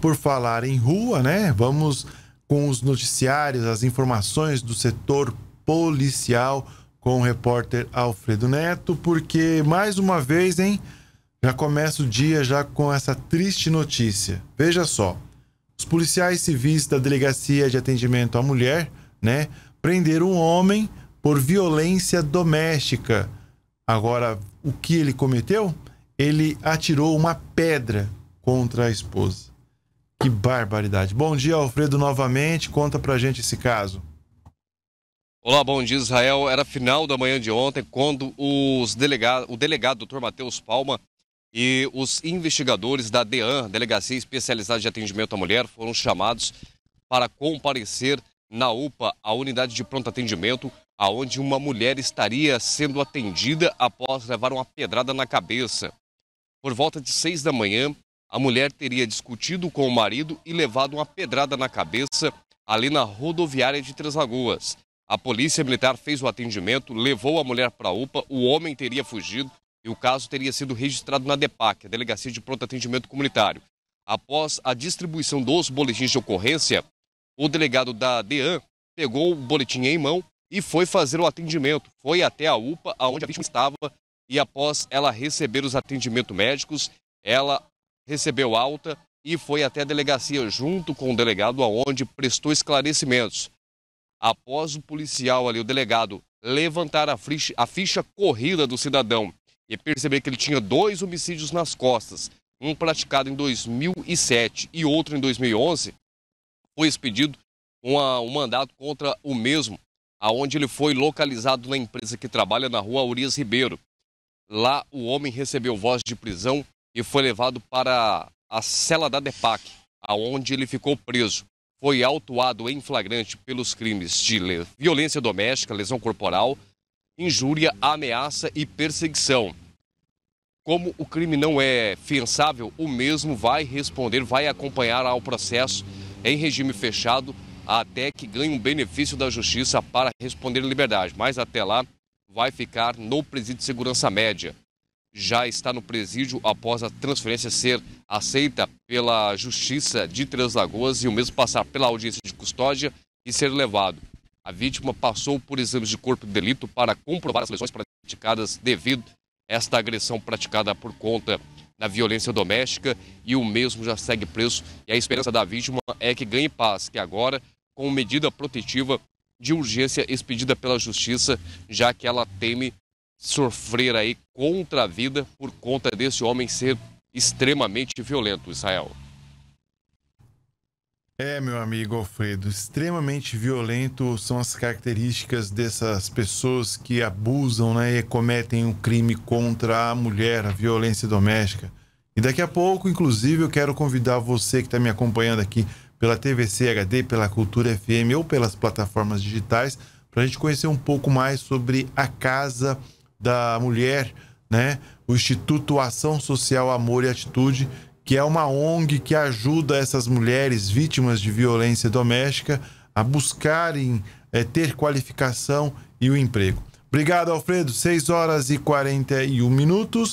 por falar em rua, né? Vamos com os noticiários, as informações do setor policial com o repórter Alfredo Neto, porque mais uma vez, hein? Já começa o dia já com essa triste notícia. Veja só. Os policiais civis da Delegacia de Atendimento à Mulher, né, prenderam um homem por violência doméstica. Agora, o que ele cometeu? Ele atirou uma pedra contra a esposa. Que barbaridade. Bom dia, Alfredo, novamente. Conta pra gente esse caso. Olá, bom dia, Israel. Era final da manhã de ontem quando os delegado, o delegado Dr. Matheus Palma e os investigadores da DEAN, Delegacia Especializada de Atendimento à Mulher, foram chamados para comparecer na UPA, a unidade de pronto atendimento, aonde uma mulher estaria sendo atendida após levar uma pedrada na cabeça. Por volta de seis da manhã, a mulher teria discutido com o marido e levado uma pedrada na cabeça ali na rodoviária de Três Lagoas. A polícia militar fez o atendimento, levou a mulher para a UPA, o homem teria fugido e o caso teria sido registrado na DEPAC, a Delegacia de Pronto Atendimento Comunitário. Após a distribuição dos boletins de ocorrência, o delegado da DEAN pegou o boletim em mão e foi fazer o atendimento. Foi até a UPA, onde a vítima estava, e após ela receber os atendimentos médicos, ela recebeu alta e foi até a delegacia junto com o delegado, aonde prestou esclarecimentos. Após o policial ali, o delegado, levantar a ficha, a ficha corrida do cidadão e perceber que ele tinha dois homicídios nas costas, um praticado em 2007 e outro em 2011, foi expedido uma, um mandado contra o mesmo, aonde ele foi localizado na empresa que trabalha na rua Urias Ribeiro. Lá o homem recebeu voz de prisão e foi levado para a cela da DEPAC, aonde ele ficou preso. Foi autuado em flagrante pelos crimes de violência doméstica, lesão corporal, injúria, ameaça e perseguição. Como o crime não é fiançável, o mesmo vai responder, vai acompanhar ao processo em regime fechado até que ganhe um benefício da justiça para responder em liberdade. Mas até lá vai ficar no presídio de segurança média já está no presídio após a transferência ser aceita pela Justiça de Três Lagoas e o mesmo passar pela audiência de custódia e ser levado. A vítima passou por exames de corpo de delito para comprovar as lesões praticadas devido a esta agressão praticada por conta da violência doméstica e o mesmo já segue preso. E a esperança da vítima é que ganhe paz, que agora, com medida protetiva de urgência expedida pela Justiça, já que ela teme sofrer aí contra a vida por conta desse homem ser extremamente violento, Israel. É, meu amigo Alfredo, extremamente violento são as características dessas pessoas que abusam né, e cometem um crime contra a mulher, a violência doméstica. E daqui a pouco, inclusive, eu quero convidar você que está me acompanhando aqui pela TVC HD, pela Cultura FM ou pelas plataformas digitais, para a gente conhecer um pouco mais sobre a Casa da mulher, né? O Instituto Ação Social Amor e Atitude, que é uma ONG que ajuda essas mulheres vítimas de violência doméstica a buscarem é, ter qualificação e o emprego. Obrigado, Alfredo. 6 horas e 41 minutos.